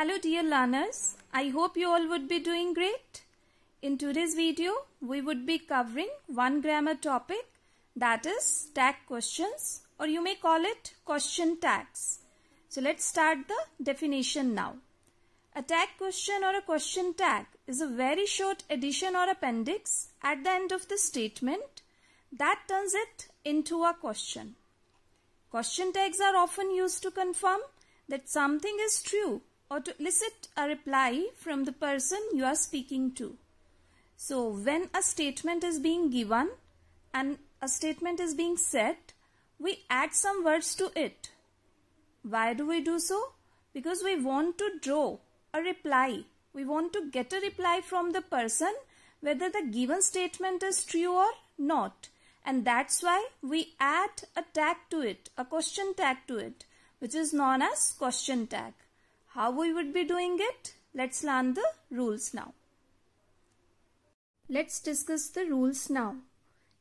Hello dear learners, I hope you all would be doing great. In today's video, we would be covering one grammar topic that is tag questions or you may call it question tags. So let's start the definition now. A tag question or a question tag is a very short addition or appendix at the end of the statement that turns it into a question. Question tags are often used to confirm that something is true or to elicit a reply from the person you are speaking to. So when a statement is being given and a statement is being said, we add some words to it. Why do we do so? Because we want to draw a reply. We want to get a reply from the person whether the given statement is true or not. And that's why we add a tag to it, a question tag to it, which is known as question tag how we would be doing it? Let's learn the rules now. Let's discuss the rules now.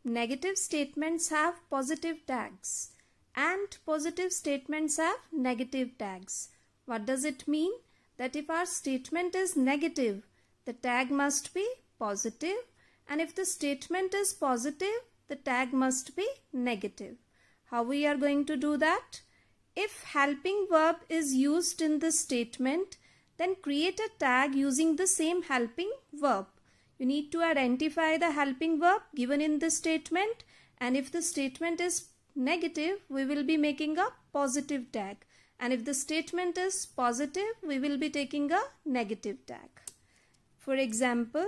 Negative statements have positive tags and positive statements have negative tags. What does it mean? That if our statement is negative, the tag must be positive and if the statement is positive, the tag must be negative. How we are going to do that? If helping verb is used in this statement, then create a tag using the same helping verb. You need to identify the helping verb given in the statement and if the statement is negative, we will be making a positive tag. And if the statement is positive, we will be taking a negative tag. For example,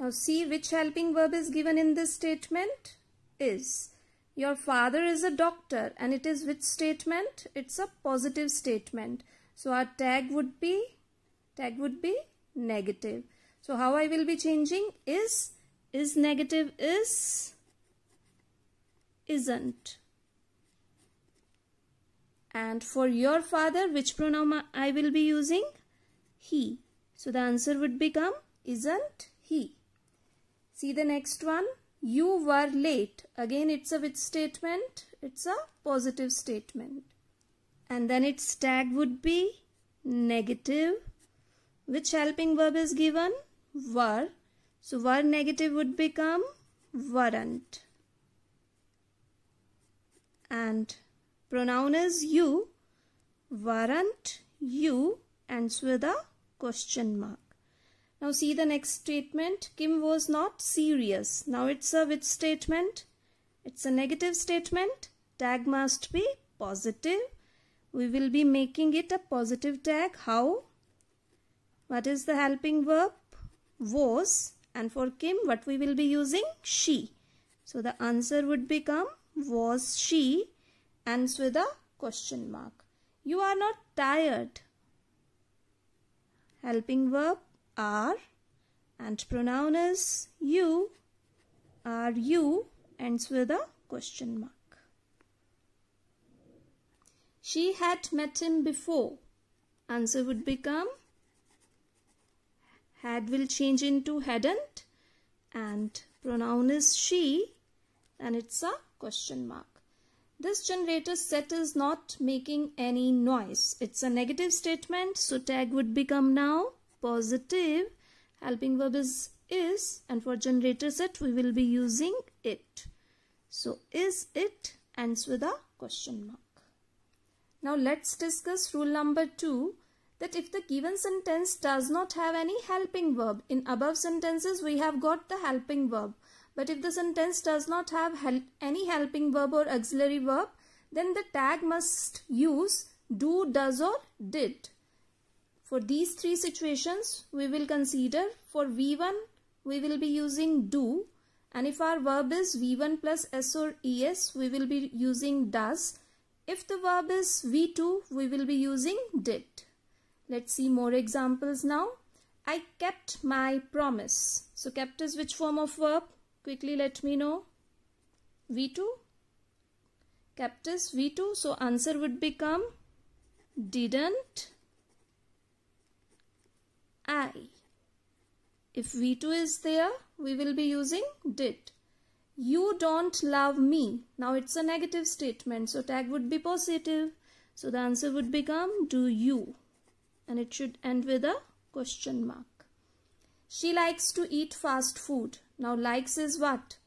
now see which helping verb is given in this statement is. Your father is a doctor and it is which statement? It's a positive statement. So our tag would be, tag would be negative. So how I will be changing is, is negative is, isn't. And for your father, which pronoun I will be using? He. So the answer would become isn't he. See the next one. You were late. Again, it's a which statement? It's a positive statement. And then its tag would be negative. Which helping verb is given? Were. So, were negative would become weren't. And pronoun is you, weren't you, and with a question mark. Now see the next statement. Kim was not serious. Now it's a which statement? It's a negative statement. Tag must be positive. We will be making it a positive tag. How? What is the helping verb? Was. And for Kim, what we will be using? She. So the answer would become was she ends with a question mark. You are not tired. Helping verb are and pronoun is you are you ends with a question mark she had met him before answer would become had will change into hadn't and pronoun is she and it's a question mark. This generator set is not making any noise. It's a negative statement so tag would become now positive helping verb is is and for generator set we will be using it. So is it ends with a question mark. Now let's discuss rule number 2 that if the given sentence does not have any helping verb. In above sentences we have got the helping verb. But if the sentence does not have hel any helping verb or auxiliary verb then the tag must use do, does or did. For these three situations, we will consider for V1, we will be using do. And if our verb is V1 plus S or ES, we will be using does. If the verb is V2, we will be using did. Let's see more examples now. I kept my promise. So kept is which form of verb? Quickly let me know. V2. Kept is V2. So answer would become didn't. I. If V2 is there, we will be using did. You don't love me. Now it's a negative statement, so tag would be positive. So the answer would become do you. And it should end with a question mark. She likes to eat fast food. Now likes is what?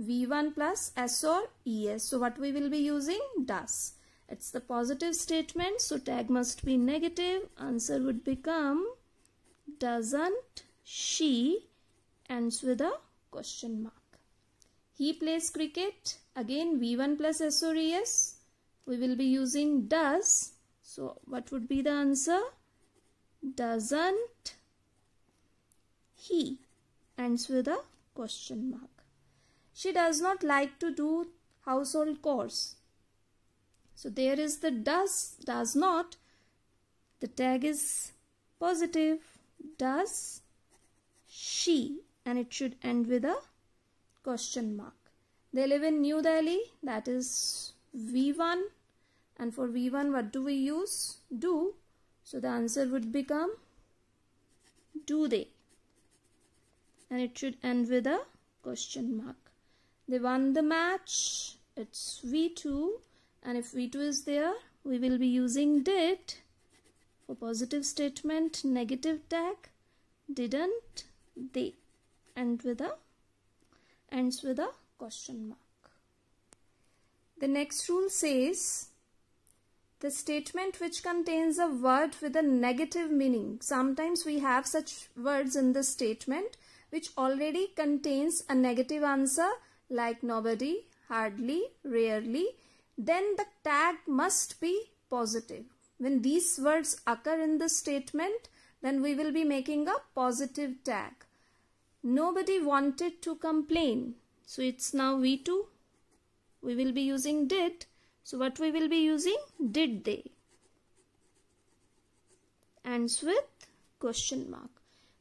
V1 plus S or ES. So what we will be using? Does. It's the positive statement, so tag must be negative. Answer would become doesn't she ends with a question mark. He plays cricket. Again V1 plus SORES. We will be using does. So what would be the answer? Doesn't he ends with a question mark. She does not like to do household chores. So there is the does, does not. The tag is positive does she and it should end with a question mark. They live in New Delhi that is V1 and for V1 what do we use? Do. So the answer would become do they and it should end with a question mark. They won the match. It's V2 and if V2 is there we will be using did for positive statement, negative tag, didn't, they. And with a, ends with a question mark. The next rule says, the statement which contains a word with a negative meaning. Sometimes we have such words in the statement which already contains a negative answer like nobody, hardly, rarely. Then the tag must be positive. When these words occur in the statement, then we will be making a positive tag. Nobody wanted to complain. So it's now V2. We will be using did. So what we will be using? Did they? Ends with question mark.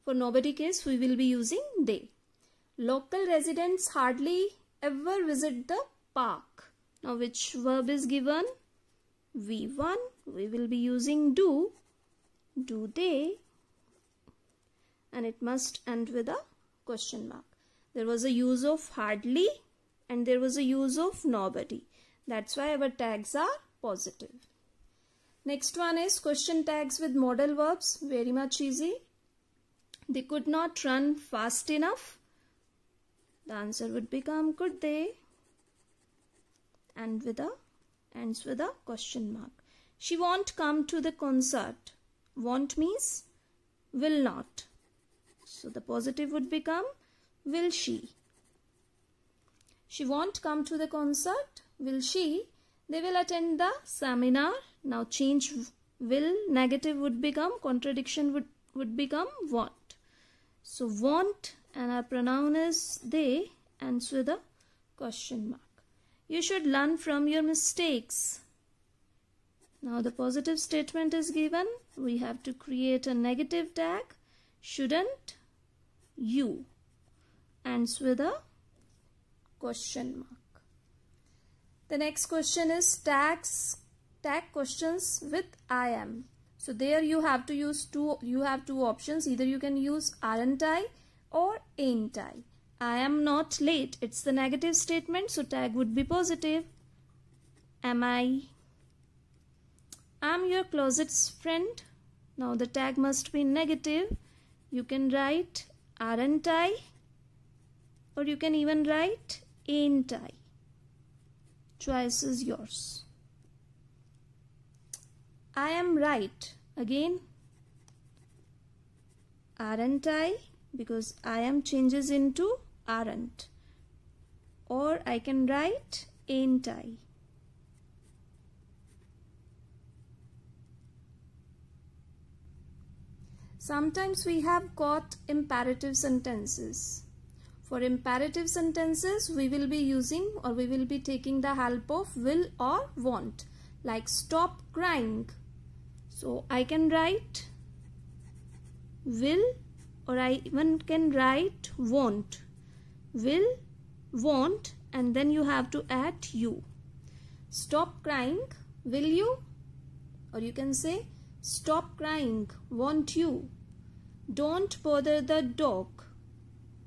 For nobody case, we will be using they. Local residents hardly ever visit the park. Now which verb is given? V1 we will be using do, do they, and it must end with a question mark. There was a use of hardly and there was a use of nobody. That's why our tags are positive. Next one is question tags with modal verbs. Very much easy. They could not run fast enough. The answer would become could they? And with a ends with a question mark. She won't come to the concert. Won't means will not. So the positive would become will she. She won't come to the concert. Will she? They will attend the seminar. Now change will negative would become contradiction would, would become want. So want and our pronoun is they and so the question mark. You should learn from your mistakes. Now the positive statement is given. We have to create a negative tag. Shouldn't you ends with a question mark. The next question is tags tag questions with I am. So there you have to use two you have two options either you can use aren't I or ain't I. I am not late. It's the negative statement so tag would be positive. Am I I'm your closet's friend. Now the tag must be negative. You can write aren't I? Or you can even write ain't I? Choice is yours. I am right. Again, aren't I? Because I am changes into aren't. Or I can write ain't I? Sometimes we have got imperative sentences. For imperative sentences, we will be using or we will be taking the help of will or want. Like stop crying. So I can write will or I even can write want. Will, want and then you have to add you. Stop crying. Will you? Or you can say Stop crying, won't you? Don't bother the dog.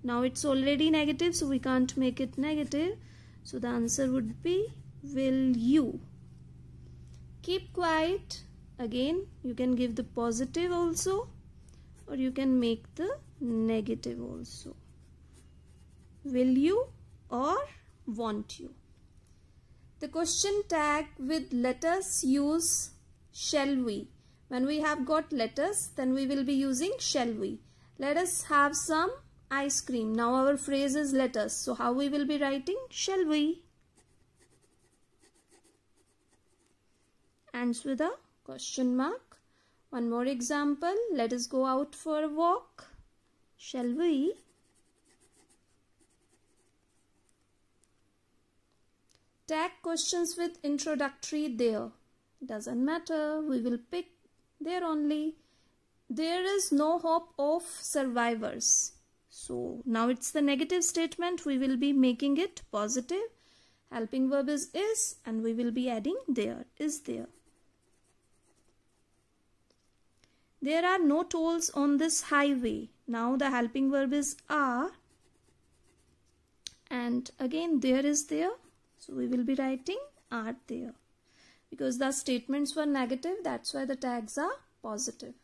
Now it's already negative, so we can't make it negative. So the answer would be will you. Keep quiet. Again, you can give the positive also or you can make the negative also. Will you or want you. The question tag with let us use shall we when we have got letters, then we will be using shall we. Let us have some ice cream. Now our phrase is letters. So how we will be writing? Shall we? Ends with a question mark. One more example. Let us go out for a walk. Shall we? Tag questions with introductory there. Doesn't matter. We will pick there only there is no hope of survivors so now it's the negative statement we will be making it positive helping verb is is and we will be adding there is there there are no tolls on this highway now the helping verb is are and again there is there so we will be writing are there because the statements were negative that's why the tags are positive.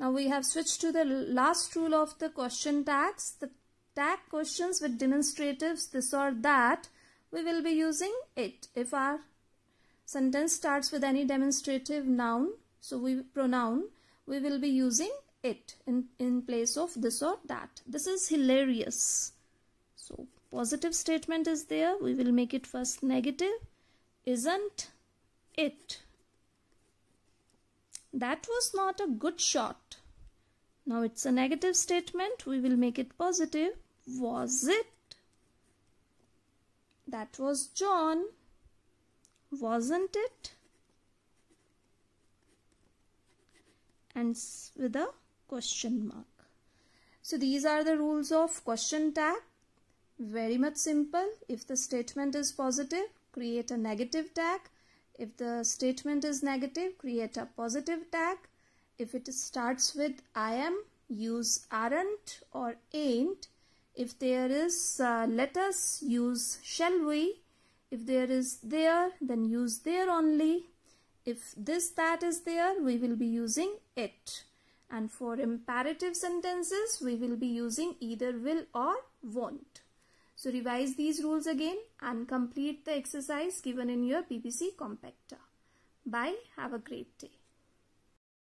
Now we have switched to the last rule of the question tags. The tag questions with demonstratives this or that we will be using it if our sentence starts with any demonstrative noun so we pronoun we will be using it in, in place of this or that. This is hilarious. So positive statement is there. We will make it first negative. Isn't it. That was not a good shot. Now it's a negative statement. We will make it positive. Was it? That was John. Wasn't it? And with a question mark. So these are the rules of question tag. Very much simple. If the statement is positive, create a negative tag. If the statement is negative, create a positive tag. If it starts with I am, use aren't or ain't. If there is uh, let us, use shall we. If there is there, then use there only. If this that is there, we will be using it. And for imperative sentences, we will be using either will or won't. So revise these rules again and complete the exercise given in your PPC compactor. Bye. Have a great day.